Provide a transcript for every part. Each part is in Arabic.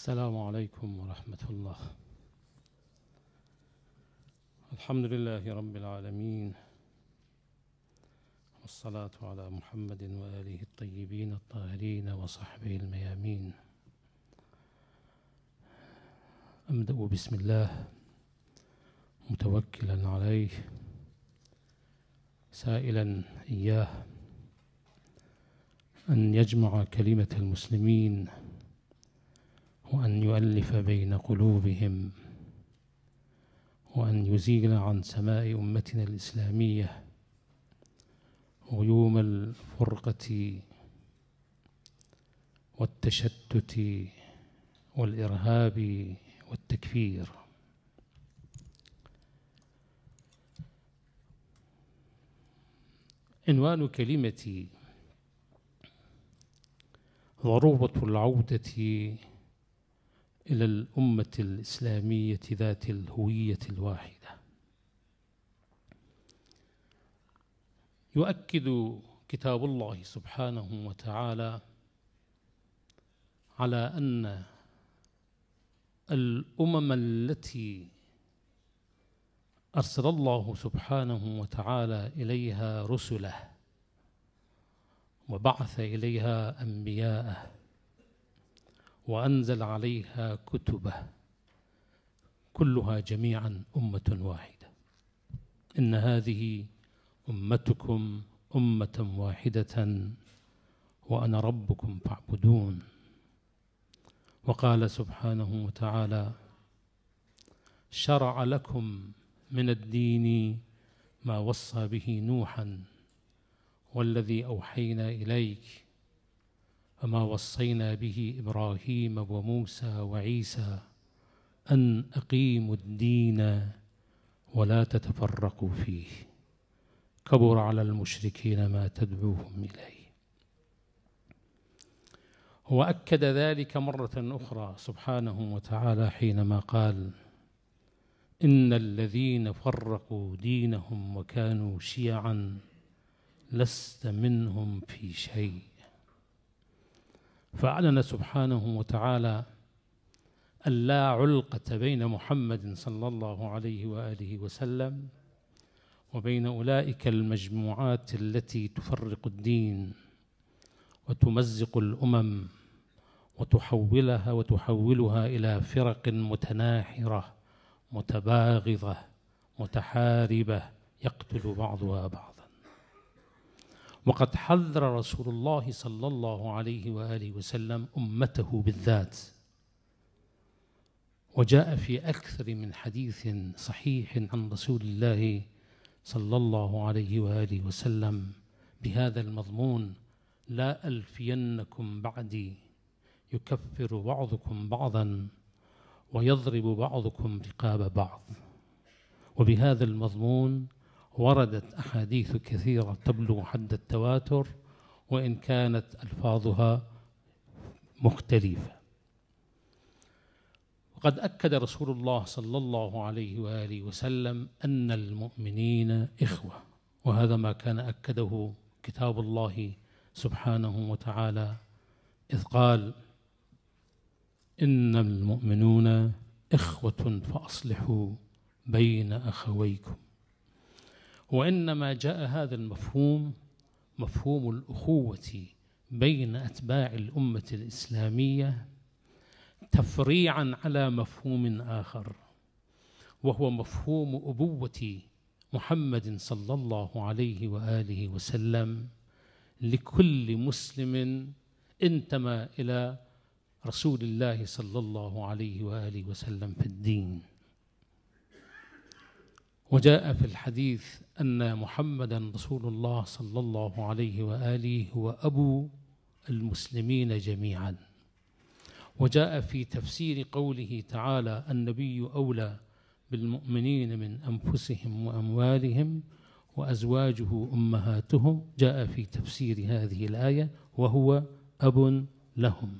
السلام عليكم ورحمة الله الحمد لله رب العالمين والصلاة على محمد وآله الطيبين الطاهرين وصحبه الميامين أمدأ بسم الله متوكلا عليه سائلا إياه أن يجمع كلمة المسلمين يؤلف بين قلوبهم وأن يزيل عن سماء أمتنا الإسلامية غيوم الفرقة والتشتت والإرهاب والتكفير عنوان كلمتي ضرورة العودة إلى الأمة الإسلامية ذات الهوية الواحدة يؤكد كتاب الله سبحانه وتعالى على أن الأمم التي أرسل الله سبحانه وتعالى إليها رسله وبعث إليها أنبياءه وأنزل عليها كتبه كلها جميعا أمة واحدة إن هذه أمتكم أمة واحدة وأنا ربكم فاعبدون وقال سبحانه وتعالى شرع لكم من الدين ما وصى به نوحا والذي أوحينا إليك فما وصينا به ابراهيم وموسى وعيسى ان اقيموا الدين ولا تتفرقوا فيه كبر على المشركين ما تدعوهم اليه واكد ذلك مره اخرى سبحانه وتعالى حينما قال ان الذين فرقوا دينهم وكانوا شيعا لست منهم في شيء فأعلن سبحانه وتعالى أن لا علقة بين محمد صلى الله عليه وآله وسلم وبين أولئك المجموعات التي تفرق الدين وتمزق الأمم وتحولها وتحولها إلى فرق متناحرة متباغضة متحاربة يقتل بعضها بعضا وقد حذر رسول الله صلى الله عليه وآله وسلم أمته بالذات وجاء في أكثر من حديث صحيح عن رسول الله صلى الله عليه وآله وسلم بهذا المضمون لا ألفينكم بعدي يكفر بعضكم بعضا ويضرب بعضكم رقاب بعض وبهذا المضمون وردت أحاديث كثيرة تبلغ حد التواتر وإن كانت ألفاظها مختلفة وقد أكد رسول الله صلى الله عليه وآله وسلم أن المؤمنين إخوة وهذا ما كان أكده كتاب الله سبحانه وتعالى إذ قال إن المؤمنون إخوة فأصلحوا بين أخويكم وإنما جاء هذا المفهوم مفهوم الأخوة بين أتباع الأمة الإسلامية تفريعا على مفهوم آخر وهو مفهوم أبوة محمد صلى الله عليه وآله وسلم لكل مسلم انتمى إلى رسول الله صلى الله عليه وآله وسلم في الدين وجاء في الحديث أن محمدا رسول الله صلى الله عليه وآله هو أبو المسلمين جميعا وجاء في تفسير قوله تعالى النبي أولى بالمؤمنين من أنفسهم وأموالهم وأزواجه أمهاتهم جاء في تفسير هذه الآية وهو أب لهم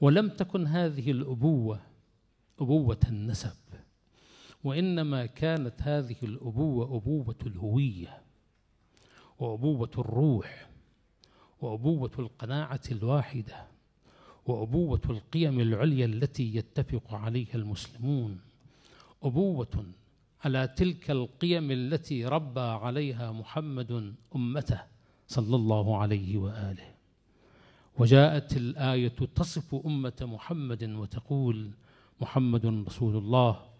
ولم تكن هذه الأبوة أبوة النسب وإنما كانت هذه الأبوة أبوة الهوية وأبوة الروح وأبوة القناعة الواحدة وأبوة القيم العليا التي يتفق عليها المسلمون أبوة على تلك القيم التي ربى عليها محمد أمته صلى الله عليه وآله وجاءت الآية تصف أمة محمد وتقول محمد رسول الله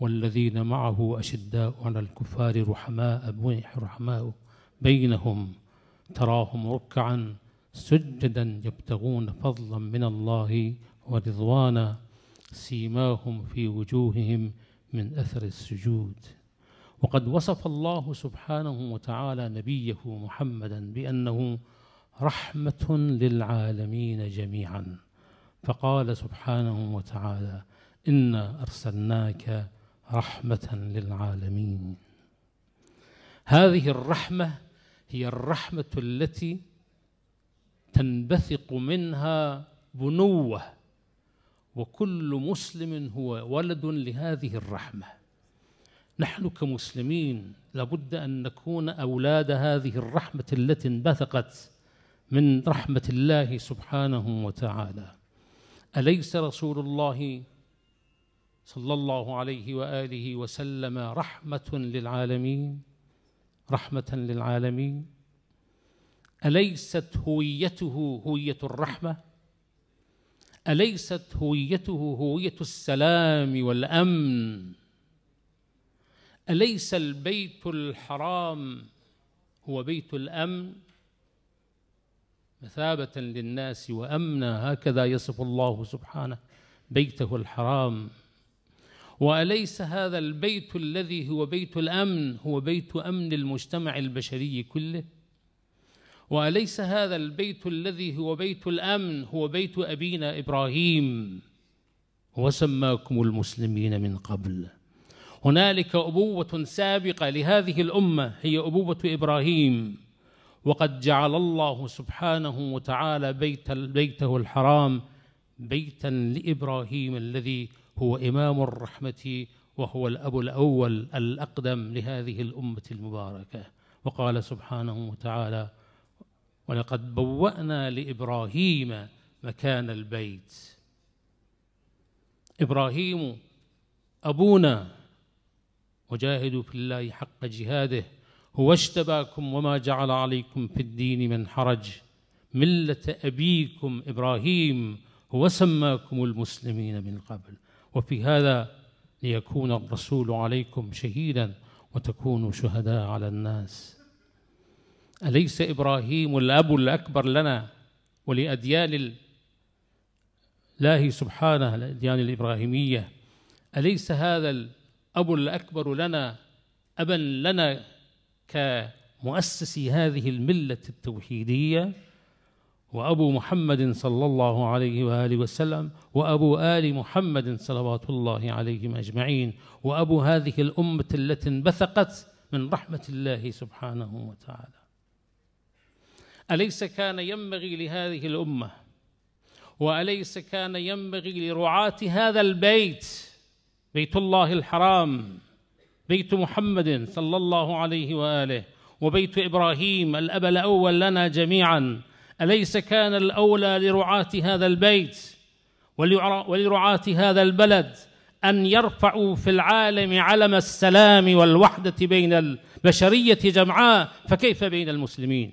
والذين معه أشداء على الكفار رحماء رحماء بينهم تراهم ركعا سجدا يبتغون فضلا من الله ورضوانا سيماهم في وجوههم من أثر السجود وقد وصف الله سبحانه وتعالى نبيه محمدا بأنه رحمة للعالمين جميعا فقال سبحانه وتعالى إنا أرسلناك رحمة للعالمين هذه الرحمة هي الرحمة التي تنبثق منها بنوة وكل مسلم هو ولد لهذه الرحمة نحن كمسلمين لابد أن نكون أولاد هذه الرحمة التي انبثقت من رحمة الله سبحانه وتعالى أليس رسول الله صلى الله عليه واله وسلم رحمه للعالمين رحمه للعالمين اليست هويته هويه الرحمه اليست هويته هويه السلام والامن اليس البيت الحرام هو بيت الامن مثابه للناس وامنا هكذا يصف الله سبحانه بيته الحرام وأليس هذا البيت الذي هو بيت الأمن هو بيت أمن المجتمع البشري كله وأليس هذا البيت الذي هو بيت الأمن هو بيت أبينا إبراهيم وسماكم المسلمين من قبل هنالك أبوة سابقة لهذه الأمة هي أبوة إبراهيم وقد جعل الله سبحانه وتعالى بيت بيته الحرام بيتا لإبراهيم الذي هو إمام الرحمة وهو الأب الأول الأقدم لهذه الأمة المباركة وقال سبحانه وتعالى ولقد بوأنا لإبراهيم مكان البيت إبراهيم أبونا وجاهدوا في الله حق جهاده هو اجتباكم وما جعل عليكم في الدين من حرج ملة أبيكم إبراهيم هو سماكم المسلمين من قبل وفي هذا ليكون الرسول عليكم شهيدا وتكونوا شهداء على الناس أليس إبراهيم الأب الأكبر لنا ولأديان الله سبحانه الأديان الإبراهيمية أليس هذا الأب الأكبر لنا أبا لنا كمؤسس هذه الملة التوحيدية وأبو محمد صلى الله عليه وآله وسلم وأبو آل محمد صلوات الله عليهم أجمعين وأبو هذه الأمة التي انبثقت من رحمة الله سبحانه وتعالى أليس كان ينبغي لهذه الأمة وأليس كان ينبغي لرعاة هذا البيت بيت الله الحرام بيت محمد صلى الله عليه وآله وبيت إبراهيم الأب الأول لنا جميعاً أليس كان الأولى لرعاة هذا البيت ولرعاة هذا البلد أن يرفعوا في العالم علم السلام والوحدة بين البشرية جمعاء فكيف بين المسلمين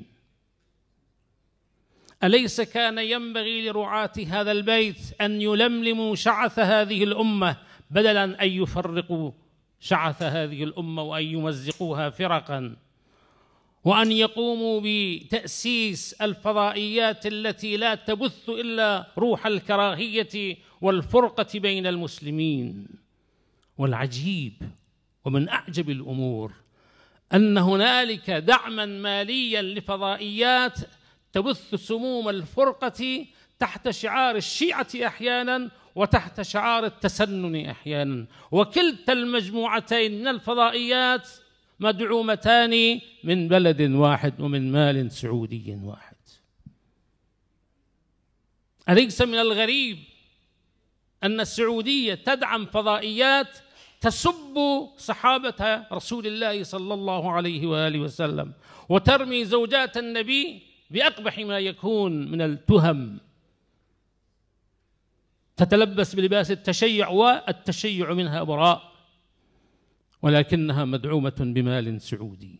أليس كان ينبغي لرعاة هذا البيت أن يلملموا شعث هذه الأمة بدلا أن يفرقوا شعث هذه الأمة وأن يمزقوها فرقاً وأن يقوموا بتأسيس الفضائيات التي لا تبث إلا روح الكراهية والفرقة بين المسلمين والعجيب ومن أعجب الأمور أن هنالك دعما ماليا لفضائيات تبث سموم الفرقة تحت شعار الشيعة أحيانا وتحت شعار التسنن أحيانا وكلتا المجموعتين من الفضائيات مدعومتان من بلد واحد ومن مال سعودي واحد أليس من الغريب أن السعودية تدعم فضائيات تسب صحابة رسول الله صلى الله عليه وآله وسلم وترمي زوجات النبي بأقبح ما يكون من التهم تتلبس بلباس التشيع والتشيع منها براء ولكنها مدعومة بمال سعودي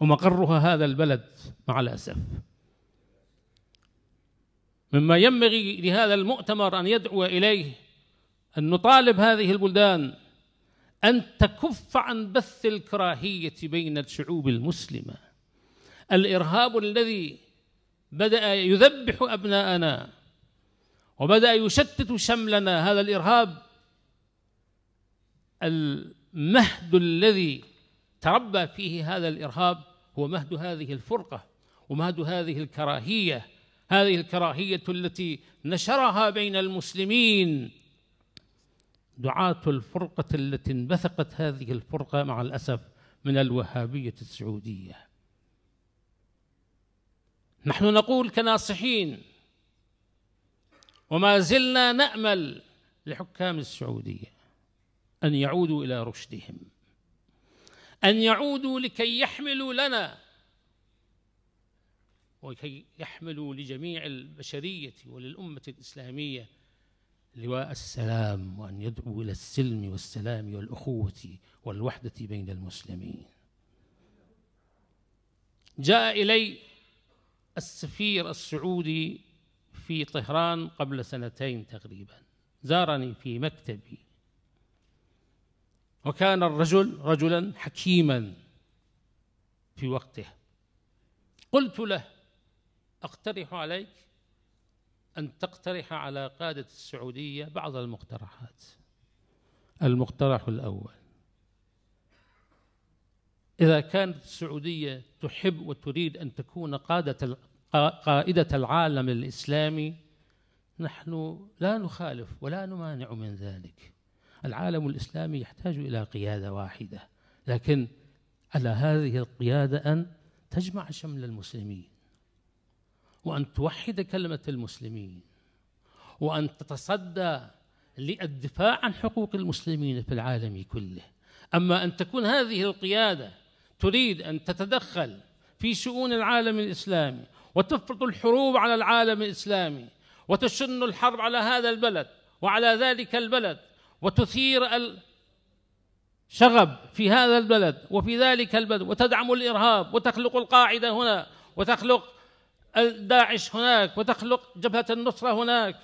ومقرها هذا البلد مع الأسف مما ينبغي لهذا المؤتمر أن يدعو إليه أن نطالب هذه البلدان أن تكف عن بث الكراهية بين الشعوب المسلمة الإرهاب الذي بدأ يذبح أبناءنا وبدأ يشتت شملنا هذا الإرهاب مهد الذي تربى فيه هذا الإرهاب هو مهد هذه الفرقة ومهد هذه الكراهية هذه الكراهية التي نشرها بين المسلمين دعاة الفرقة التي انبثقت هذه الفرقة مع الأسف من الوهابية السعودية نحن نقول كناصحين وما زلنا نأمل لحكام السعودية أن يعودوا إلى رشدهم أن يعودوا لكي يحملوا لنا وكي يحملوا لجميع البشرية وللأمة الإسلامية لواء السلام وأن يدعو إلى السلم والسلام والأخوة والوحدة بين المسلمين جاء إلي السفير السعودي في طهران قبل سنتين تقريبا زارني في مكتبي وكان الرجل رجلا حكيما في وقته قلت له اقترح عليك ان تقترح على قاده السعوديه بعض المقترحات المقترح الاول اذا كانت السعوديه تحب وتريد ان تكون قاده قائده العالم الاسلامي نحن لا نخالف ولا نمانع من ذلك العالم الإسلامي يحتاج إلى قيادة واحدة لكن على هذه القيادة أن تجمع شمل المسلمين وأن توحد كلمة المسلمين وأن تتصدى للدفاع عن حقوق المسلمين في العالم كله أما أن تكون هذه القيادة تريد أن تتدخل في شؤون العالم الإسلامي وتفرض الحروب على العالم الإسلامي وتشن الحرب على هذا البلد وعلى ذلك البلد وتثير الشغب في هذا البلد وفي ذلك البلد وتدعم الإرهاب وتخلق القاعدة هنا وتخلق داعش هناك وتخلق جبهة النصرة هناك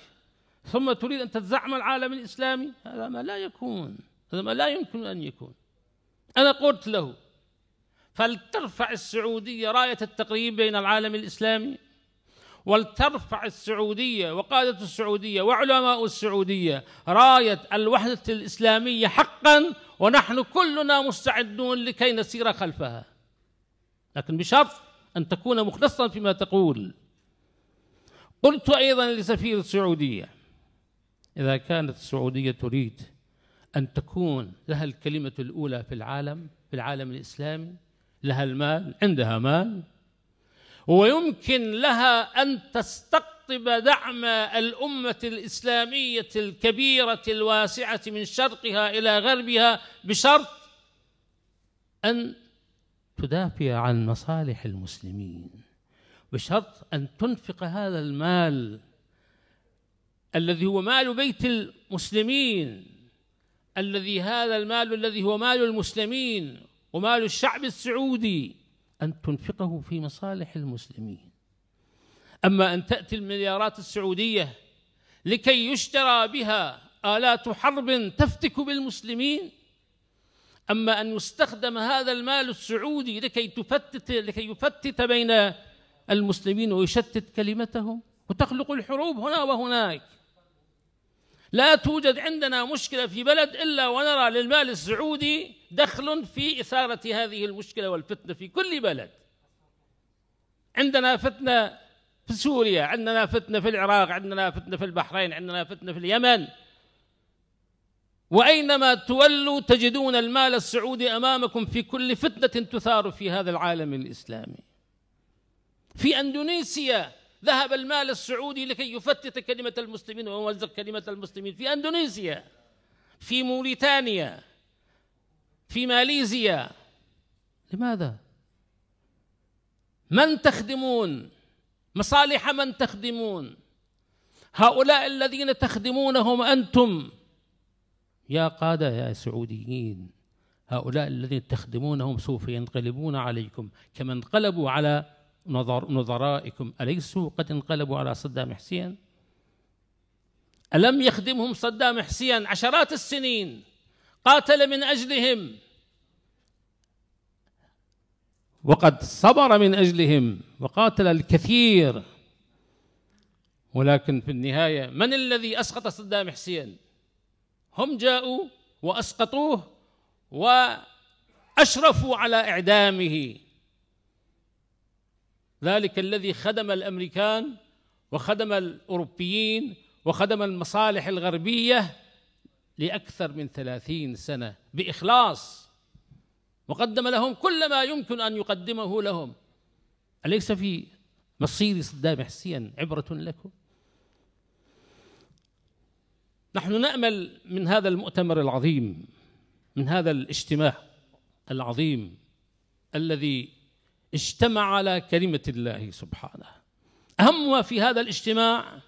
ثم تريد أن تتزعم العالم الإسلامي هذا ما لا يكون هذا ما لا يمكن أن يكون أنا قلت له فلترفع السعودية راية التقريب بين العالم الإسلامي ولترفع السعودية وقادة السعودية وعلماء السعودية راية الوحدة الإسلامية حقا ونحن كلنا مستعدون لكي نسير خلفها لكن بشرط أن تكون مخلصا فيما تقول قلت أيضا لسفير السعودية إذا كانت السعودية تريد أن تكون لها الكلمة الأولى في العالم في العالم الإسلامي لها المال عندها مال ويمكن لها أن تستقطب دعم الأمة الإسلامية الكبيرة الواسعة من شرقها إلى غربها بشرط أن تدافع عن مصالح المسلمين بشرط أن تنفق هذا المال الذي هو مال بيت المسلمين الذي هذا المال الذي هو مال المسلمين ومال الشعب السعودي أن تنفقه في مصالح المسلمين أما أن تأتي المليارات السعودية لكي يشترى بها آلات حرب تفتك بالمسلمين أما أن يستخدم هذا المال السعودي لكي تفتت لكي يفتت بين المسلمين ويشتت كلمتهم وتخلق الحروب هنا وهناك لا توجد عندنا مشكلة في بلد إلا ونرى للمال السعودي دخل في إثارة هذه المشكلة والفتنة في كل بلد عندنا فتنة في سوريا عندنا فتنة في العراق عندنا فتنة في البحرين عندنا فتنة في اليمن وأينما تولوا تجدون المال السعودي أمامكم في كل فتنة تثار في هذا العالم الإسلامي في أندونيسيا ذهب المال السعودي لكي يفتت كلمة المسلمين ويمزق كلمة المسلمين في أندونيسيا في موريتانيا في ماليزيا لماذا؟ من تخدمون؟ مصالح من تخدمون؟ هؤلاء الذين تخدمونهم أنتم يا قادة يا سعوديين هؤلاء الذين تخدمونهم سوف ينقلبون عليكم كما انقلبوا على نظر نظرائكم أليسوا قد انقلبوا على صدام حسين ألم يخدمهم صدام حسين عشرات السنين قاتل من أجلهم وقد صبر من أجلهم وقاتل الكثير ولكن في النهاية من الذي أسقط صدام حسين هم جاءوا وأسقطوه وأشرفوا على إعدامه ذلك الذي خدم الامريكان وخدم الاوروبيين وخدم المصالح الغربيه لاكثر من ثلاثين سنه باخلاص وقدم لهم كل ما يمكن ان يقدمه لهم اليس في مصير صدام حسين عبره لكم نحن نامل من هذا المؤتمر العظيم من هذا الاجتماع العظيم الذي اجتمع على كلمة الله سبحانه أهم ما في هذا الاجتماع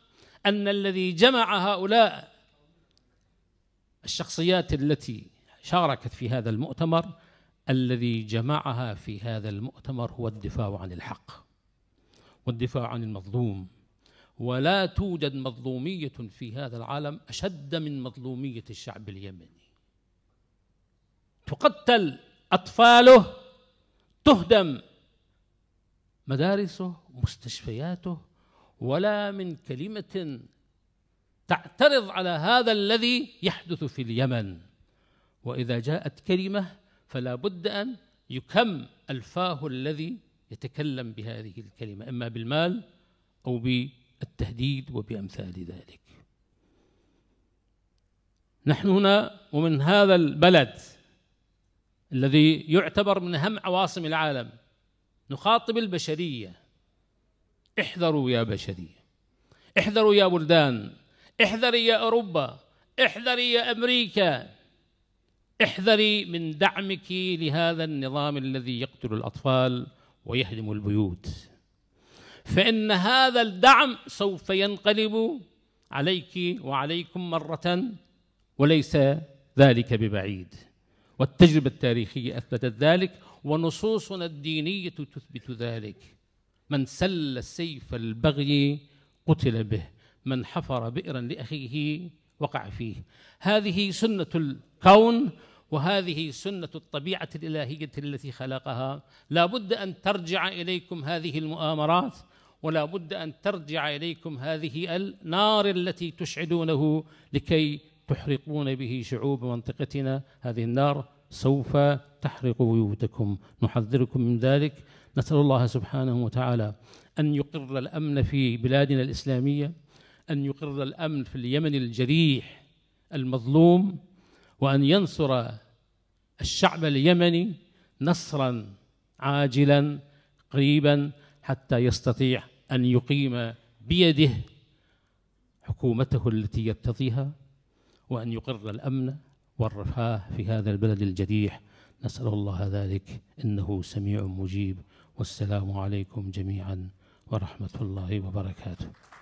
أن الذي جمع هؤلاء الشخصيات التي شاركت في هذا المؤتمر الذي جمعها في هذا المؤتمر هو الدفاع عن الحق والدفاع عن المظلوم ولا توجد مظلومية في هذا العالم أشد من مظلومية الشعب اليمني تقتل أطفاله تهدم مدارسه مستشفياته ولا من كلمة تعترض على هذا الذي يحدث في اليمن وإذا جاءت كلمة فلا بد أن يكم ألفاه الذي يتكلم بهذه الكلمة إما بالمال أو بالتهديد وبأمثال ذلك نحن هنا ومن هذا البلد الذي يعتبر من أهم عواصم العالم نخاطب البشرية احذروا يا بشرية احذروا يا بلدان احذري يا أوروبا احذري يا أمريكا احذري من دعمك لهذا النظام الذي يقتل الأطفال ويهدم البيوت فإن هذا الدعم سوف ينقلب عليك وعليكم مرة وليس ذلك ببعيد والتجربة التاريخية أثبتت ذلك ونصوصنا الدينية تثبت ذلك من سل السيف البغي قتل به من حفر بئرا لأخيه وقع فيه هذه سنة الكون وهذه سنة الطبيعة الإلهية التي خلقها لا بد أن ترجع إليكم هذه المؤامرات ولا بد أن ترجع إليكم هذه النار التي تشعدونه لكي تحرقون به شعوب منطقتنا هذه النار سوف تحرق بيوتكم نحذركم من ذلك نسأل الله سبحانه وتعالى أن يقر الأمن في بلادنا الإسلامية أن يقر الأمن في اليمن الجريح المظلوم وأن ينصر الشعب اليمني نصرا عاجلا قريبا حتى يستطيع أن يقيم بيده حكومته التي يرتضيها وأن يقر الأمن والرفاه في هذا البلد الجديح نسأل الله ذلك إنه سميع مجيب والسلام عليكم جميعا ورحمة الله وبركاته